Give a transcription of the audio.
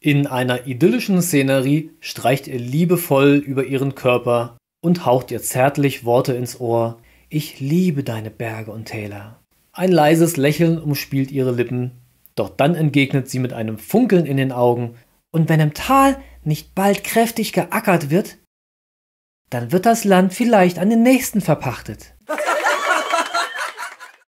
In einer idyllischen Szenerie streicht er liebevoll über ihren Körper und haucht ihr zärtlich Worte ins Ohr. Ich liebe deine Berge und Täler. Ein leises Lächeln umspielt ihre Lippen, doch dann entgegnet sie mit einem Funkeln in den Augen, und wenn im Tal nicht bald kräftig geackert wird, dann wird das Land vielleicht an den nächsten verpachtet.